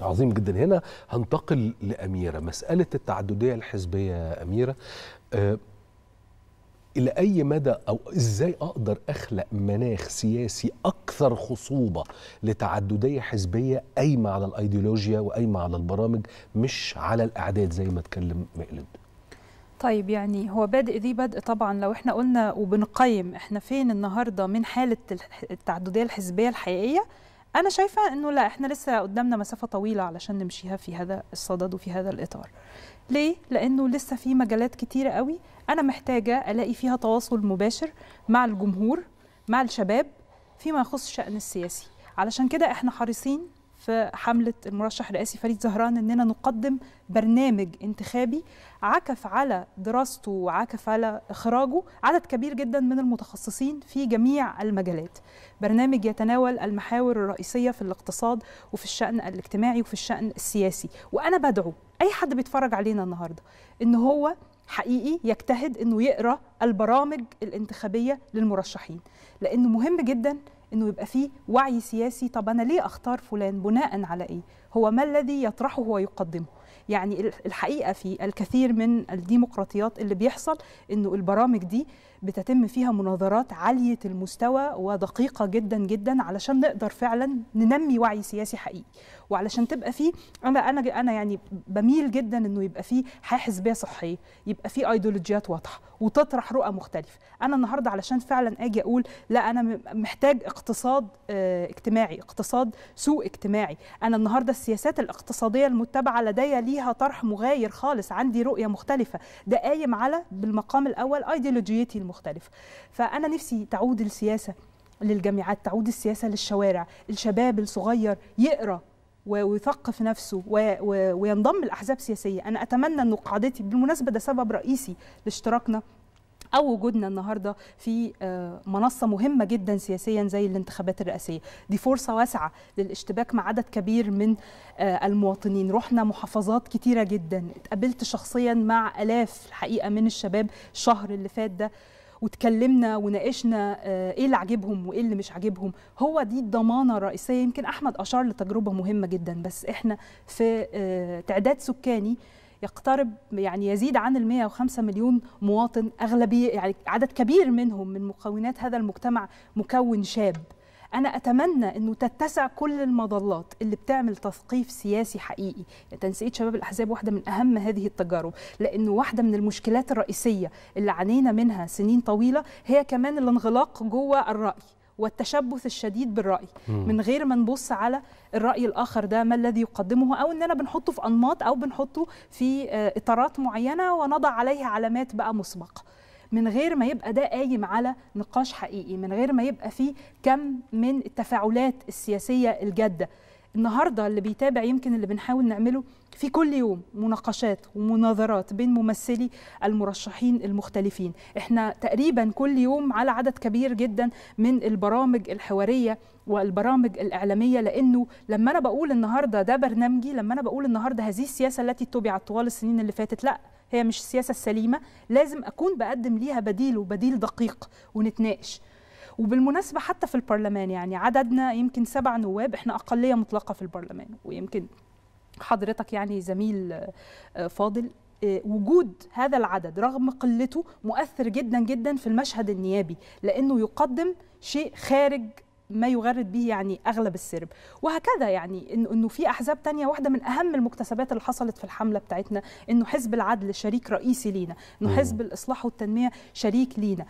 عظيم جدا هنا هنتقل لأميرة مسألة التعددية الحزبية يا أميرة آه إلى أي مدى أو إزاي أقدر أخلق مناخ سياسي أكثر خصوبة لتعددية حزبية قايمة على الأيديولوجيا وقايمة على البرامج مش على الأعداد زي ما اتكلم مقلب طيب يعني هو بادئ ذي بدء طبعا لو احنا قلنا وبنقيم احنا فين النهارده من حاله التعدديه الحزبيه الحقيقيه انا شايفه انه لا احنا لسه قدامنا مسافه طويله علشان نمشيها في هذا الصدد وفي هذا الاطار ليه لانه لسه في مجالات كتيره قوي انا محتاجه الاقي فيها تواصل مباشر مع الجمهور مع الشباب فيما يخص الشان السياسي علشان كده احنا حريصين في حملة المرشح الرئاسي فريد زهران أننا نقدم برنامج انتخابي عكف على دراسته وعكف على إخراجه عدد كبير جدا من المتخصصين في جميع المجالات برنامج يتناول المحاور الرئيسية في الاقتصاد وفي الشأن الاجتماعي وفي الشأن السياسي وأنا بدعو أي حد بيتفرج علينا النهاردة إن هو حقيقي يجتهد انه يقرا البرامج الانتخابيه للمرشحين لانه مهم جدا انه يبقى فيه وعي سياسي طب انا ليه اختار فلان بناء على ايه هو ما الذي يطرحه ويقدمه يعني الحقيقه في الكثير من الديمقراطيات اللي بيحصل انه البرامج دي بتتم فيها مناظرات عاليه المستوى ودقيقه جدا جدا علشان نقدر فعلا ننمي وعي سياسي حقيقي وعلشان تبقى فيه انا انا انا يعني بميل جدا انه يبقى فيه حزبيه صحيه يبقى فيه ايديولوجيات واضحه وتطرح رؤى مختلفه انا النهارده علشان فعلا اجي اقول لا انا محتاج اقتصاد آه، اجتماعي اقتصاد سوق اجتماعي انا النهارده السياسات الاقتصاديه المتبعه لدي ليها طرح مغاير خالص عندي رؤيه مختلفه ده قايم على بالمقام الاول ايديولوجيتي المختلفه فانا نفسي تعود السياسه للجامعات تعود السياسه للشوارع الشباب الصغير يقرا ويثقف نفسه وينضم لاحزاب سياسيه انا اتمنى ان قاعدتي بالمناسبه ده سبب رئيسي لاشتراكنا او وجودنا النهارده في آه، منصه مهمه جدا سياسيا زي الانتخابات الرئاسيه دي فرصه واسعه للاشتباك مع عدد كبير من آه، المواطنين رحنا محافظات كتيره جدا اتقابلت شخصيا مع الاف الحقيقه من الشباب الشهر اللي فات ده وتكلمنا وناقشنا آه، ايه اللي عاجبهم وايه اللي مش عاجبهم هو دي الضمانه الرئيسيه يمكن احمد اشار لتجربه مهمه جدا بس احنا في تعداد سكاني يقترب يعني يزيد عن ال 105 مليون مواطن اغلبيه يعني عدد كبير منهم من مكونات هذا المجتمع مكون شاب انا اتمنى انه تتسع كل المظلات اللي بتعمل تثقيف سياسي حقيقي يعني تنسيق شباب الاحزاب واحده من اهم هذه التجارب لانه واحده من المشكلات الرئيسيه اللي عانينا منها سنين طويله هي كمان الانغلاق جوه الراي والتشبث الشديد بالراي من غير ما نبص على الراي الاخر ده ما الذي يقدمه او اننا بنحطه في انماط او بنحطه في آه، اطارات معينه ونضع عليه علامات بقى مسبقه من غير ما يبقى ده قايم على نقاش حقيقي من غير ما يبقى فيه كم من التفاعلات السياسيه الجاده النهارده اللي بيتابع يمكن اللي بنحاول نعمله في كل يوم مناقشات ومناظرات بين ممثلي المرشحين المختلفين احنا تقريبا كل يوم على عدد كبير جدا من البرامج الحواريه والبرامج الاعلاميه لانه لما انا بقول النهارده ده برنامجي لما انا بقول النهارده هذه السياسه التي اتبعت طوال السنين اللي فاتت لا هي مش السياسه السليمه لازم اكون بقدم ليها بديل وبديل دقيق ونتناقش وبالمناسبه حتى في البرلمان يعني عددنا يمكن سبع نواب احنا اقليه مطلقه في البرلمان ويمكن حضرتك يعني زميل آه، فاضل آه، وجود هذا العدد رغم قلته مؤثر جدا جدا في المشهد النيابي لانه يقدم شيء خارج ما يغرد به يعني اغلب السرب وهكذا يعني انه في احزاب تانية واحده من اهم المكتسبات اللي حصلت في الحمله بتاعتنا انه حزب العدل شريك رئيسي لينا انه أيوة. حزب الاصلاح والتنميه شريك لينا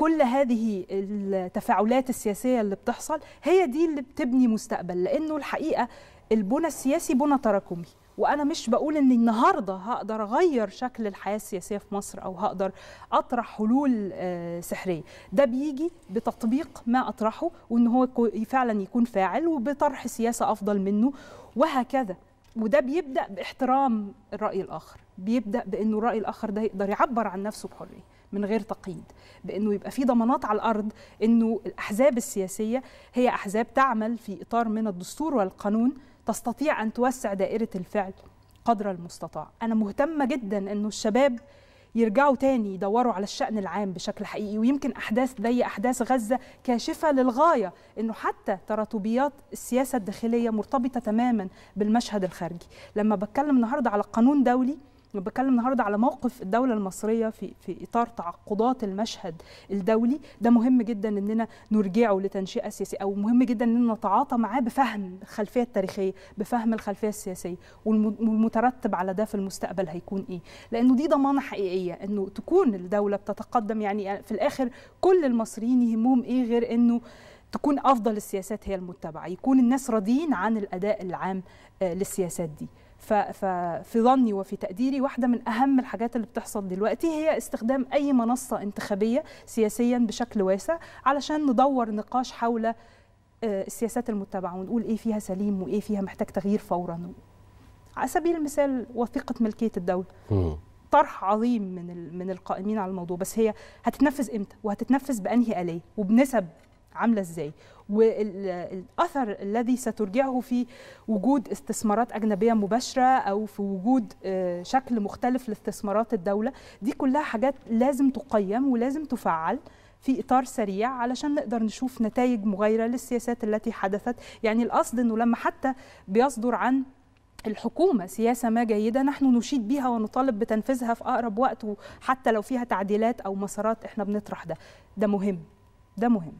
كل هذه التفاعلات السياسيه اللي بتحصل هي دي اللي بتبني مستقبل لانه الحقيقه البنى السياسي بنى تراكمي وانا مش بقول ان النهارده هقدر اغير شكل الحياه السياسيه في مصر او هقدر اطرح حلول آه، سحريه ده بيجي بتطبيق ما اطرحه وان هو فعلا يكون فاعل وبطرح سياسه افضل منه وهكذا وده بيبدا باحترام الراي الاخر بيبدا بانه الراي الاخر ده يقدر يعبر عن نفسه بحريه من غير تقييد بانه يبقى في ضمانات على الارض انه الاحزاب السياسيه هي احزاب تعمل في اطار من الدستور والقانون تستطيع ان توسع دائره الفعل قدر المستطاع انا مهتمه جدا انه الشباب يرجعوا تاني يدوروا على الشأن العام بشكل حقيقي ويمكن أحداث زي أحداث غزة كاشفة للغاية أنه حتى تراتبيات السياسة الداخلية مرتبطة تماما بالمشهد الخارجي لما بتكلم النهاردة على قانون دولي بتكلم النهارده على موقف الدوله المصريه في في اطار تعقدات المشهد الدولي ده مهم جدا اننا نرجعه لتنشئه سياسيه او مهم جدا اننا نتعاطى معاه بفهم الخلفيه التاريخيه بفهم الخلفيه السياسيه والمترتب على ده في المستقبل هيكون ايه لانه دي ضمانه حقيقيه انه تكون الدوله بتتقدم يعني في الاخر كل المصريين يهمهم ايه غير انه تكون افضل السياسات هي المتبعه يكون الناس راضيين عن الاداء العام آه، للسياسات دي ففي ظني وفي تقديري واحدة من أهم الحاجات اللي بتحصل دلوقتي هي استخدام أي منصة انتخابية سياسيا بشكل واسع علشان ندور نقاش حول آه، السياسات المتبعة ونقول إيه فيها سليم وإيه فيها محتاج تغيير فورا على سبيل المثال وثيقة ملكية الدولة طرح عظيم من من القائمين على الموضوع بس هي هتتنفذ امتى وهتتنفذ بانهي اليه وبنسب عامله ازاي والاثر الذي سترجعه في وجود استثمارات اجنبيه مباشره او في وجود آه، شكل مختلف لاستثمارات الدوله دي كلها حاجات لازم تقيم ولازم تفعل في اطار سريع علشان نقدر نشوف نتائج مغايره للسياسات التي حدثت يعني القصد انه لما حتى بيصدر عن الحكومة سياسة ما جيدة نحن نشيد بها ونطالب بتنفيذها في أقرب وقت وحتى لو فيها تعديلات أو مسارات إحنا بنطرح ده ده مهم ده مهم